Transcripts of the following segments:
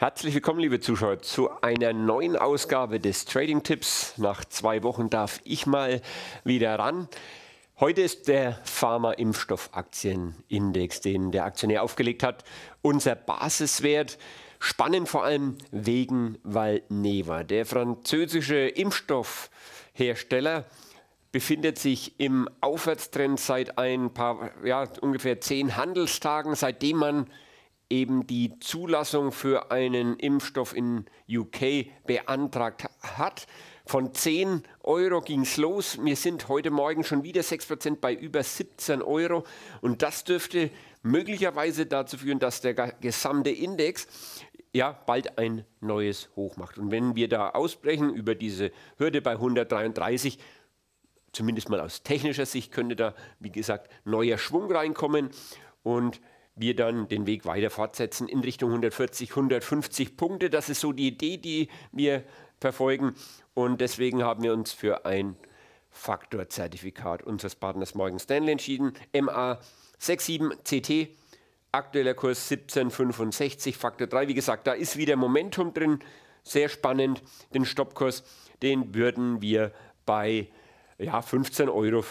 Herzlich willkommen, liebe Zuschauer, zu einer neuen Ausgabe des Trading Tipps. Nach zwei Wochen darf ich mal wieder ran. Heute ist der Pharma-Impfstoffaktienindex, impfstoff den der Aktionär aufgelegt hat, unser Basiswert. Spannend vor allem wegen Valneva. Der französische Impfstoffhersteller befindet sich im Aufwärtstrend seit ein paar, ja, ungefähr zehn Handelstagen, seitdem man eben die Zulassung für einen Impfstoff in UK beantragt hat. Von 10 Euro ging es los. Wir sind heute Morgen schon wieder 6% bei über 17 Euro. Und das dürfte möglicherweise dazu führen, dass der gesamte Index ja bald ein neues Hoch macht. Und wenn wir da ausbrechen über diese Hürde bei 133, zumindest mal aus technischer Sicht, könnte da, wie gesagt, neuer Schwung reinkommen. Und wir dann den Weg weiter fortsetzen in Richtung 140, 150 Punkte. Das ist so die Idee, die wir verfolgen. Und deswegen haben wir uns für ein Faktorzertifikat unseres Partners Morgan Stanley entschieden. MA67CT, aktueller Kurs 1765, Faktor 3. Wie gesagt, da ist wieder Momentum drin. Sehr spannend. Den Stoppkurs, den würden wir bei ja, 15,50 Euro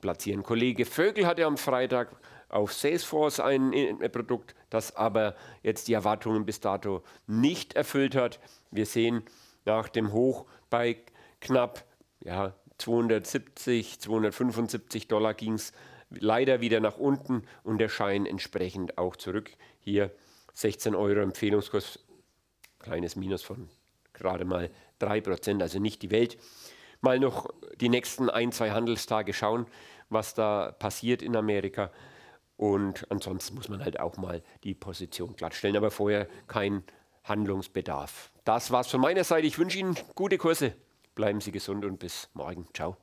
platzieren. Kollege Vögel hatte am Freitag auf Salesforce ein äh, äh, Produkt, das aber jetzt die Erwartungen bis dato nicht erfüllt hat. Wir sehen nach dem Hoch bei knapp ja, 270, 275 Dollar ging es leider wieder nach unten und der Schein entsprechend auch zurück. Hier 16 Euro Empfehlungskurs, kleines Minus von gerade mal 3%, also nicht die Welt. Mal noch die nächsten ein, zwei Handelstage schauen, was da passiert in Amerika. Und ansonsten muss man halt auch mal die Position glattstellen, aber vorher kein Handlungsbedarf. Das war's von meiner Seite. Ich wünsche Ihnen gute Kurse. Bleiben Sie gesund und bis morgen. Ciao.